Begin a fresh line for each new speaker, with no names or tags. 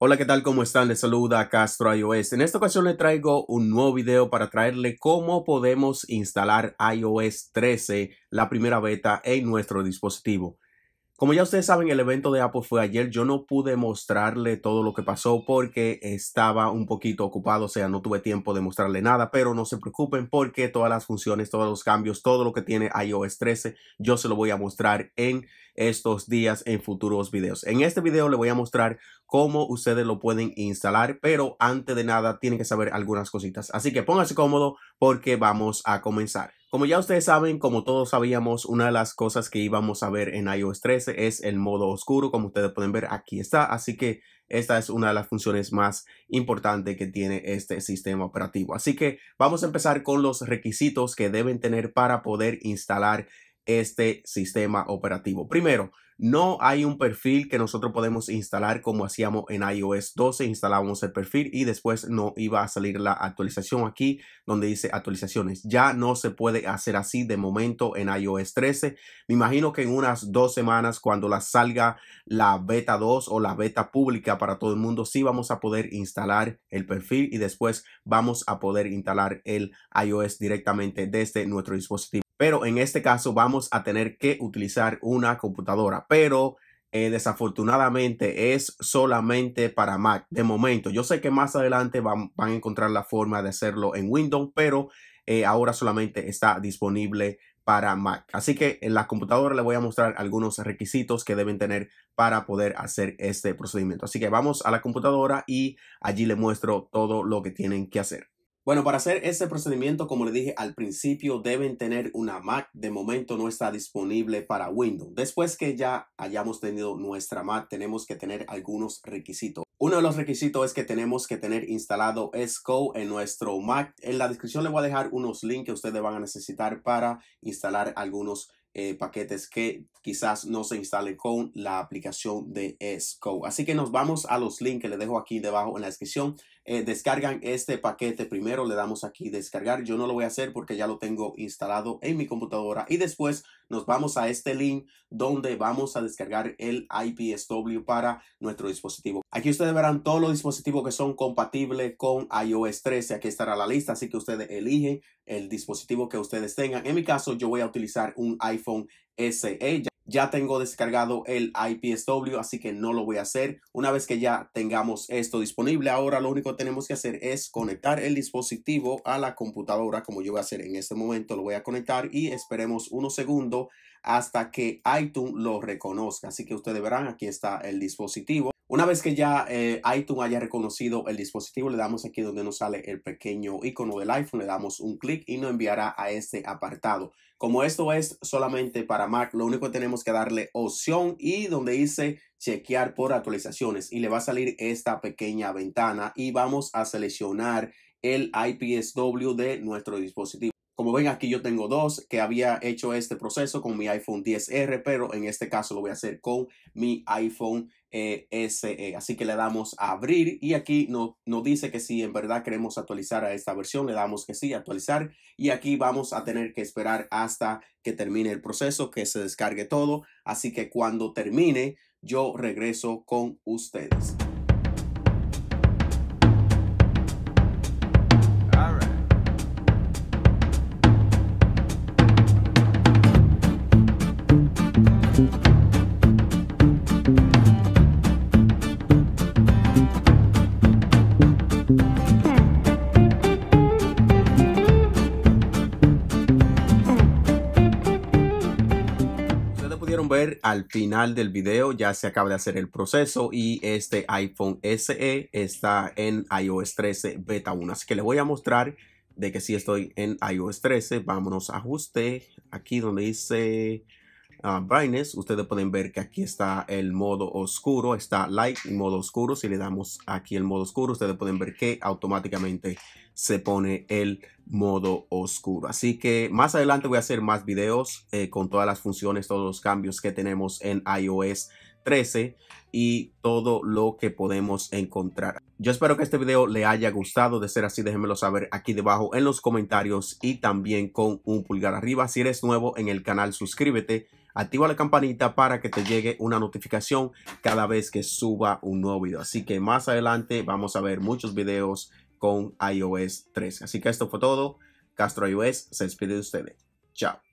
Hola, ¿qué tal? ¿Cómo están? Les saluda Castro iOS. En esta ocasión le traigo un nuevo video para traerle cómo podemos instalar iOS 13, la primera beta, en nuestro dispositivo. Como ya ustedes saben, el evento de Apple fue ayer. Yo no pude mostrarle todo lo que pasó porque estaba un poquito ocupado, o sea, no tuve tiempo de mostrarle nada, pero no se preocupen porque todas las funciones, todos los cambios, todo lo que tiene iOS 13, yo se lo voy a mostrar en estos días en futuros videos. En este video le voy a mostrar cómo ustedes lo pueden instalar, pero antes de nada tienen que saber algunas cositas. Así que pónganse cómodo porque vamos a comenzar. Como ya ustedes saben, como todos sabíamos, una de las cosas que íbamos a ver en iOS 13 es el modo oscuro. Como ustedes pueden ver, aquí está. Así que esta es una de las funciones más importantes que tiene este sistema operativo. Así que vamos a empezar con los requisitos que deben tener para poder instalar este sistema operativo. Primero, no hay un perfil que nosotros podemos instalar como hacíamos en iOS 12. Instalábamos el perfil y después no iba a salir la actualización aquí donde dice actualizaciones. Ya no se puede hacer así de momento en iOS 13. Me imagino que en unas dos semanas cuando la salga la beta 2 o la beta pública para todo el mundo, sí vamos a poder instalar el perfil y después vamos a poder instalar el iOS directamente desde nuestro dispositivo pero en este caso vamos a tener que utilizar una computadora, pero eh, desafortunadamente es solamente para Mac de momento. Yo sé que más adelante van, a encontrar la forma de hacerlo en Windows, pero eh, ahora solamente está disponible para Mac. Así que en la computadora le voy a mostrar algunos requisitos que deben tener para poder hacer este procedimiento. Así que vamos a la computadora y allí le muestro todo lo que tienen que hacer. Bueno, para hacer este procedimiento, como le dije al principio, deben tener una Mac. De momento no está disponible para Windows. Después que ya hayamos tenido nuestra Mac, tenemos que tener algunos requisitos. Uno de los requisitos es que tenemos que tener instalado SCO en nuestro Mac. En la descripción les voy a dejar unos links que ustedes van a necesitar para instalar algunos eh, paquetes que quizás no se instalen con la aplicación de Sco. Así que nos vamos a los links que les dejo aquí debajo en la descripción. Eh, descargan este paquete primero, le damos aquí descargar. Yo no lo voy a hacer porque ya lo tengo instalado en mi computadora y después nos vamos a este link donde vamos a descargar el IPSW para nuestro dispositivo. Aquí ustedes verán todos los dispositivos que son compatibles con iOS 13. Aquí estará la lista, así que ustedes eligen el dispositivo que ustedes tengan. En mi caso, yo voy a utilizar un iPhone SE. Ya tengo descargado el IPSW, así que no lo voy a hacer. Una vez que ya tengamos esto disponible, ahora lo único que tenemos que hacer es conectar el dispositivo a la computadora, como yo voy a hacer en este momento. Lo voy a conectar y esperemos unos segundos hasta que iTunes lo reconozca. Así que ustedes verán, aquí está el dispositivo. Una vez que ya eh, iTunes haya reconocido el dispositivo, le damos aquí donde nos sale el pequeño icono del iPhone, le damos un clic y nos enviará a este apartado. Como esto es solamente para Mac, lo único que tenemos que darle opción y donde dice chequear por actualizaciones y le va a salir esta pequeña ventana y vamos a seleccionar el IPSW de nuestro dispositivo. Como ven aquí yo tengo dos que había hecho este proceso con mi iPhone 10R, pero en este caso lo voy a hacer con mi iPhone eh, SE. E. Así que le damos a abrir y aquí nos dice que si en verdad queremos actualizar a esta versión, le damos que sí, actualizar. Y aquí vamos a tener que esperar hasta que termine el proceso, que se descargue todo. Así que cuando termine, yo regreso con ustedes. al final del video. Ya se acaba de hacer el proceso y este iPhone SE está en iOS 13 Beta 1. Así que le voy a mostrar de que si estoy en iOS 13. Vámonos a ajuste. Aquí donde dice uh, brightness, ustedes pueden ver que aquí está el modo oscuro, está light y modo oscuro. Si le damos aquí el modo oscuro, ustedes pueden ver que automáticamente se pone el modo oscuro. Así que más adelante voy a hacer más videos eh, con todas las funciones, todos los cambios que tenemos en iOS y todo lo que podemos encontrar. Yo espero que este video le haya gustado. De ser así, déjenmelo saber aquí debajo en los comentarios y también con un pulgar arriba. Si eres nuevo en el canal, suscríbete. Activa la campanita para que te llegue una notificación cada vez que suba un nuevo video. Así que más adelante vamos a ver muchos videos con iOS 13. Así que esto fue todo. Castro iOS se despide de ustedes. Chao.